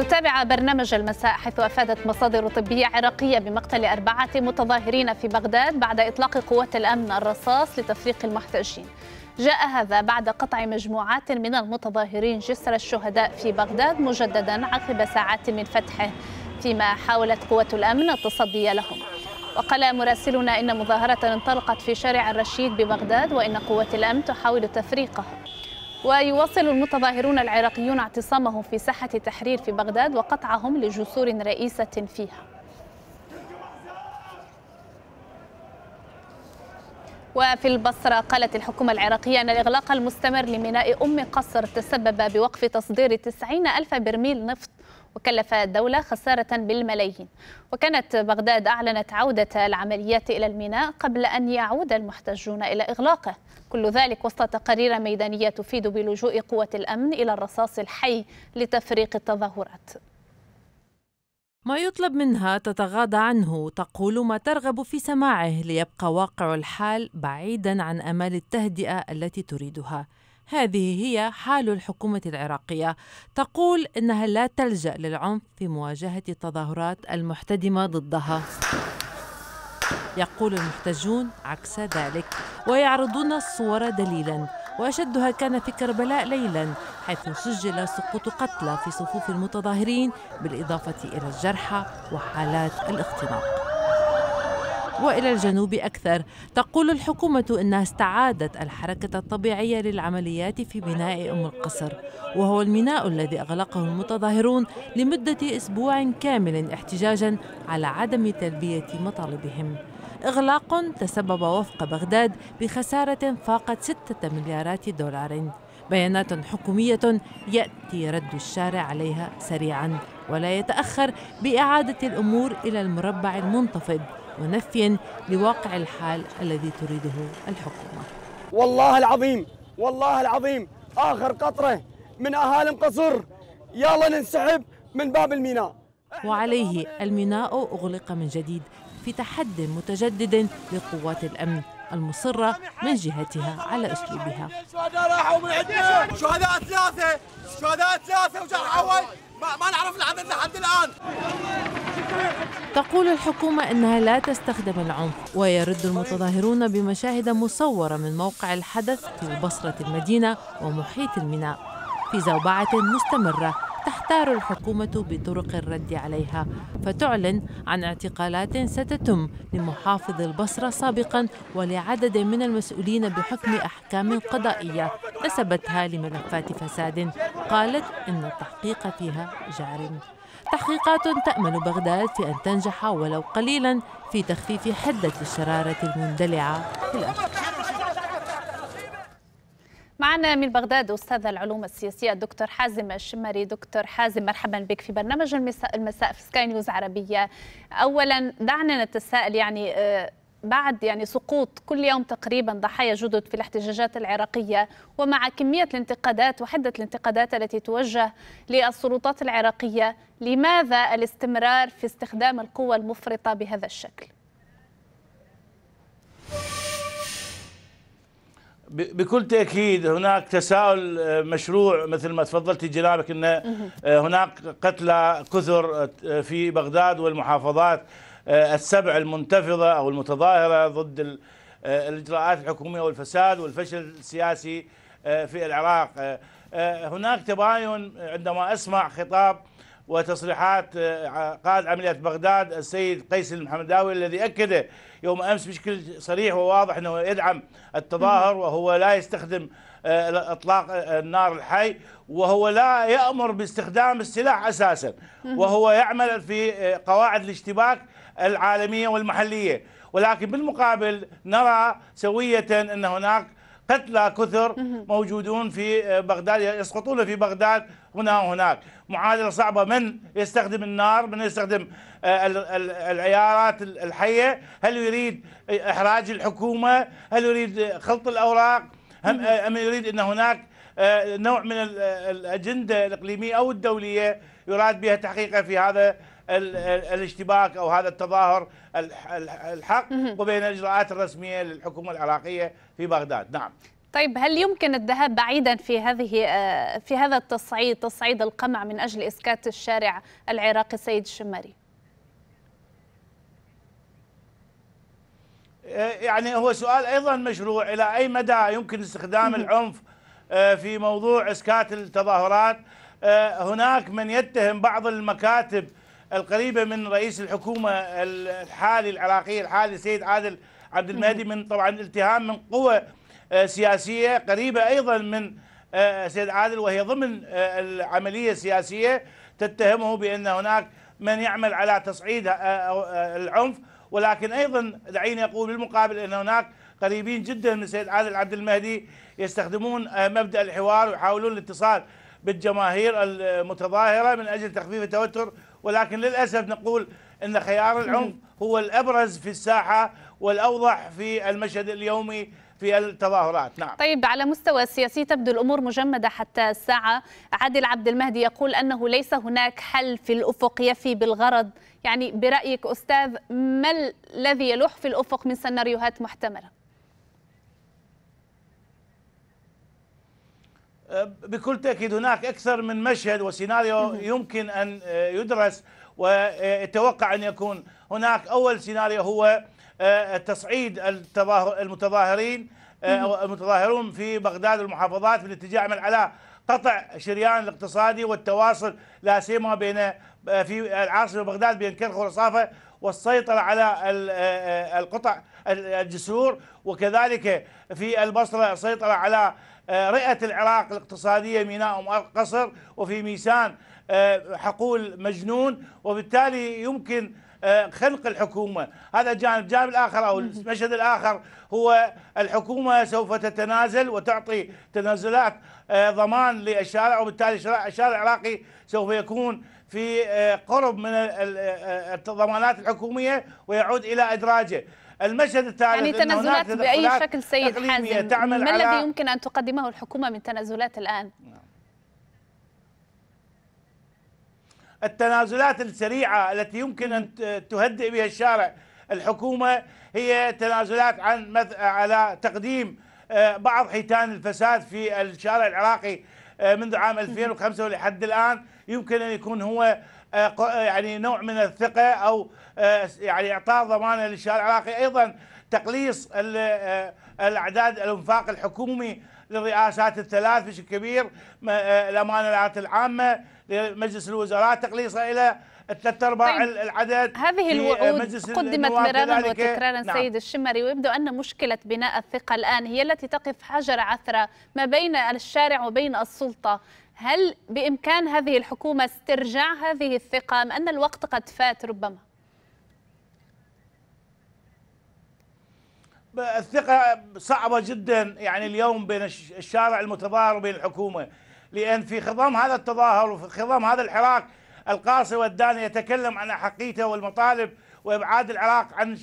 نتابع برنامج المساء حيث أفادت مصادر طبية عراقية بمقتل أربعة متظاهرين في بغداد بعد إطلاق قوات الأمن الرصاص لتفريق المحتجين جاء هذا بعد قطع مجموعات من المتظاهرين جسر الشهداء في بغداد مجددا عقب ساعات من فتحه فيما حاولت قوة الأمن التصدي لهم وقال مراسلنا إن مظاهرة انطلقت في شارع الرشيد ببغداد وإن قوة الأمن تحاول تفريقها ويواصل المتظاهرون العراقيون اعتصامهم في ساحة تحرير في بغداد وقطعهم لجسور رئيسة فيها وفي البصرة قالت الحكومة العراقية أن الإغلاق المستمر لميناء أم قصر تسبب بوقف تصدير 90 ألف برميل نفط وكلف الدولة خسارة بالملايين وكانت بغداد أعلنت عودة العمليات إلى الميناء قبل أن يعود المحتجون إلى إغلاقه كل ذلك وسط تقارير ميدانية تفيد بلجوء قوة الأمن إلى الرصاص الحي لتفريق التظاهرات ما يطلب منها تتغاضى عنه تقول ما ترغب في سماعه ليبقى واقع الحال بعيدا عن امال التهدئه التي تريدها هذه هي حال الحكومة العراقية تقول أنها لا تلجأ للعنف في مواجهة التظاهرات المحتدمة ضدها يقول المحتجون عكس ذلك ويعرضون الصور دليلا وأشدها كان في كربلاء ليلا حيث سجل سقوط قتلى في صفوف المتظاهرين بالإضافة إلى الجرحى وحالات الاختناق والى الجنوب اكثر تقول الحكومه انها استعادت الحركه الطبيعيه للعمليات في بناء ام القصر وهو الميناء الذي اغلقه المتظاهرون لمده اسبوع كامل احتجاجا على عدم تلبيه مطالبهم إغلاق تسبب وفق بغداد بخسارة فاقت 6 مليارات دولار بيانات حكومية يأتي رد الشارع عليها سريعا ولا يتأخر بإعادة الأمور إلى المربع المنتفض ونفيا لواقع الحال الذي تريده الحكومة والله العظيم والله العظيم آخر قطرة من أهالي قصر يلا ننسحب من باب الميناء وعليه الميناء أغلق من جديد في تحد متجدد لقوات الأمن المصرة من جهتها على أسلوبها شهداء ثلاثة شهداء ثلاثة وجرحى ما نعرف العدد لحد الآن تقول الحكومة أنها لا تستخدم العنف ويرد المتظاهرون بمشاهد مصورة من موقع الحدث في بصرة المدينة ومحيط الميناء في زوبعة مستمرة تحتار الحكومة بطرق الرد عليها فتعلن عن اعتقالات ستتم لمحافظ البصرة سابقا ولعدد من المسؤولين بحكم أحكام قضائية نسبتها لملفات فساد قالت إن التحقيق فيها جار تحقيقات تأمل بغداد في أن تنجح ولو قليلا في تخفيف حدة الشرارة المندلعة في الأرض معنا من بغداد استاذ العلوم السياسيه الدكتور حازم الشمري دكتور حازم مرحبا بك في برنامج المساء المساء في سكاي نيوز عربيه اولا دعنا نتساءل يعني آه، بعد يعني سقوط كل يوم تقريبا ضحايا جدد في الاحتجاجات العراقية ومع كمية الانتقادات وحدة الانتقادات التي توجه للسلطات العراقية لماذا الاستمرار في استخدام القوة المفرطة بهذا الشكل؟ بكل تاكيد هناك تساؤل آه، مشروع مثل ما تفضلت جنابك ان آه، هناك قتلى كثر آه، في بغداد والمحافظات السبع المنتفضه او المتظاهره ضد الاجراءات الحكوميه والفساد والفشل السياسي في العراق هناك تباين عندما اسمع خطاب وتصريحات آه، قائد عمليات بغداد السيد قيس المحمداوي الذي اكد يوم امس بشكل صريح وواضح انه يدعم التظاهر وهو لا يستخدم آه، اطلاق آه، النار الحي وهو لا يامر باستخدام السلاح اساسا وهو يعمل في قواعد الاشتباك العالميه والمحليه ولكن بالمقابل نرى سويه ان هناك قتلى كثر موجودون في آه، بغداد يسقطون في بغداد هنا وهناك معادلة صعبة من يستخدم النار من يستخدم آه، العيارات الحية هل يريد إحراج الحكومة هل يريد خلط الأوراق آه، أم يريد أن هناك آه، نوع من الأجندة الإقليمية أو الدولية يراد بها تحقيقها في هذا الاشتباك او هذا التظاهر الحق وبين الاجراءات الرسميه للحكومه العراقيه في بغداد، نعم. طيب هل يمكن الذهاب بعيدا في هذه آه، في هذا التصعيد، تصعيد القمع من اجل اسكات الشارع العراقي السيد الشماري؟ آه، يعني هو سؤال ايضا مشروع الى اي مدى يمكن استخدام العنف آه، في موضوع اسكات التظاهرات آه، هناك من يتهم بعض المكاتب القريبه من رئيس الحكومه الحالي العراقيه الحالي سيد عادل عبد المهدي من طبعا التهام من قوى آه، سياسيه قريبه ايضا من سيد عادل وهي ضمن العمليه السياسيه تتهمه بان هناك من يعمل على تصعيد العنف ولكن ايضا دعيني اقول بالمقابل ان هناك قريبين جدا من السيد عادل عبد المهدي يستخدمون آه، مبدا الحوار ويحاولون الاتصال بالجماهير المتظاهره من اجل تخفيف التوتر ولكن للاسف نقول ان خيار العنف هو الابرز في الساحه والاوضح في المشهد اليومي في التظاهرات نعم طيب على مستوى السياسي تبدو الامور مجمده حتى الساعه عادل عبد المهدي يقول انه ليس هناك حل في الافق يفي بالغرض يعني برايك استاذ ما الذي يلوح في الافق من سيناريوهات محتمله بكل تأكيد هناك أكثر من مشهد وسيناريو يمكن أن آه، يدرس ويتوقع أن يكون هناك أول سيناريو هو آه، تصعيد المتظاهرين آه، المتظاهرون في بغداد والمحافظات في الاتجاه من على قطع شريان الاقتصادي والتواصل لا سيما بين في العاصمه بغداد بين كرخ والرصافه والسيطره على القطع الجسور وكذلك في البصره السيطره على رئة العراق الاقتصادية ميناء قصر وفي ميسان آه، حقول مجنون وبالتالي يمكن آه، خنق الحكومة هذا جانب الجانب الآخر أو المشهد الآخر هو الحكومة سوف تتنازل وتعطي تنازلات آه، ضمان للشارع وبالتالي الشارع العراقي سوف يكون في قرب من الضمانات الحكومية ويعود إلى أدراجه المشهد الثالث يعني تنازلات بأي شكل سيد حازم ما الذي يمكن أن تقدمه الحكومة من تنازلات الآن؟ نعم. التنازلات السريعة التي يمكن أن تهدئ بها الشارع الحكومة هي تنازلات عن على تقديم آه، بعض حيتان الفساد في الشارع العراقي آه، منذ عام 2005 ولحد الآن يمكن أن يكون هو آه، آه، يعني نوع من الثقه او آه، يعني اعطاء ضمانه للشارع العراقي ايضا تقليص الاعداد الانفاق الحكومي للرئاسات الثلاث بشكل كبير الامانه العامه لمجلس الوزراء تقليصة الى الثلاث ارباع طيب العدد هذه الوعود قدمت مرارا وتكرارا نعم. سيد الشمري ويبدو ان مشكله بناء الثقه الان هي التي تقف حجر عثره ما بين الشارع وبين السلطه هل بإمكان هذه الحكومة استرجاع هذه الثقة أم أن الوقت قد فات ربما؟ الثقة صعبة جدا يعني اليوم بين الشارع المتظاهر وبين الحكومة لأن في خضم هذا التظاهر وفي خضم هذا الحراك القاسي والداني يتكلم عن أحقيته والمطالب وإبعاد العراق عن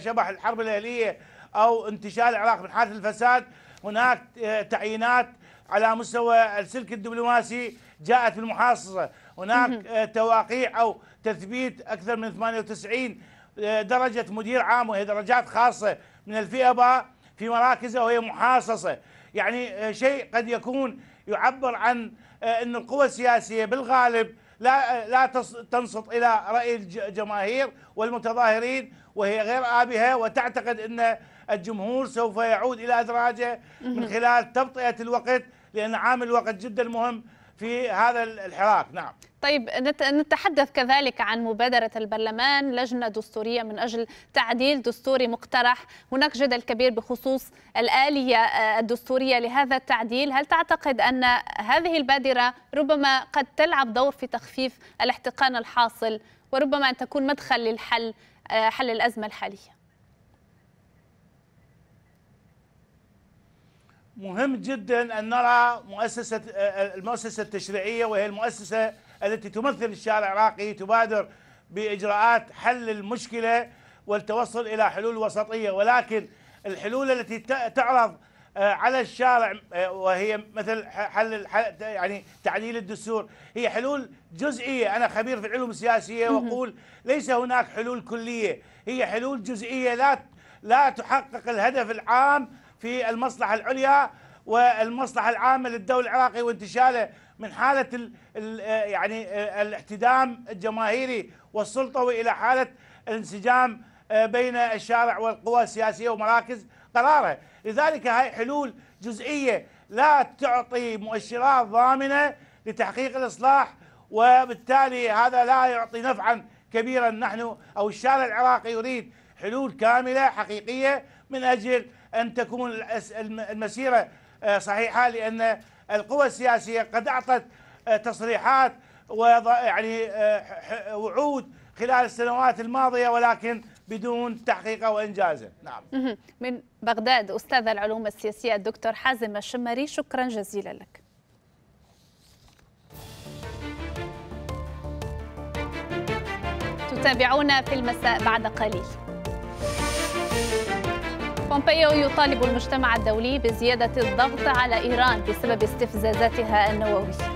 شبح الحرب الأهلية أو انتشال العراق من حالة الفساد هناك تعيينات على مستوى السلك الدبلوماسي جاءت بالمحاصصة هناك آه، تواقيع أو تثبيت أكثر من 98 آه، درجة مدير عام وهي درجات خاصة من الفئة باء في مراكزها وهي محاصصة يعني آه، شيء قد يكون يعبر عن أن القوى السياسية بالغالب لا لا تنصت الى راي الجماهير والمتظاهرين وهي غير ابهه وتعتقد ان الجمهور سوف يعود إلى أدراجه من خلال تبطئة الوقت لأن عامل الوقت جدا مهم في هذا الحراك نعم طيب نتحدث كذلك عن مبادرة البرلمان لجنة دستورية من أجل تعديل دستوري مقترح هناك جدل كبير بخصوص الآلية آه، الدستورية لهذا التعديل هل تعتقد أن هذه البادرة ربما قد تلعب دور في تخفيف الاحتقان الحاصل وربما أن تكون مدخل للحل آه، حل الأزمة الحالية مهم جدا أن نرى مؤسسة المؤسسة التشريعية وهي المؤسسة التي تمثل الشارع العراقي تبادر بإجراءات حل المشكلة والتوصل إلى حلول وسطية ولكن الحلول التي تعرض آه، على الشارع آه، وهي مثل حل يعني تعديل الدستور هي حلول جزئيه انا خبير في العلوم السياسيه واقول ليس هناك حلول كليه هي حلول جزئيه لا لا تحقق الهدف العام في المصلحة العليا والمصلحة العامة للدولة العراقية وانتشاله من حالة الـ الـ يعني الاحتدام الجماهيري والسلطوي إلى حالة الانسجام آه، بين الشارع والقوى السياسية ومراكز قراره لذلك هاي حلول جزئية لا تعطي مؤشرات ضامنة لتحقيق الإصلاح وبالتالي هذا لا يعطي نفعا كبيرا نحن أو الشارع العراقي يريد حلول كاملة حقيقية من أجل أن تكون المسيرة آه، صحيحة لأن القوى السياسية قد أعطت آه، تصريحات ويعني آه، وعود خلال السنوات الماضية ولكن بدون تحقيقه وانجازه، نعم. من بغداد استاذ العلوم السياسيه الدكتور حازم الشمري شكرا جزيلا لك. تتابعونا في المساء بعد قليل. بومبيو يطالب المجتمع الدولي بزيادة الضغط على إيران بسبب استفزازاتها النووية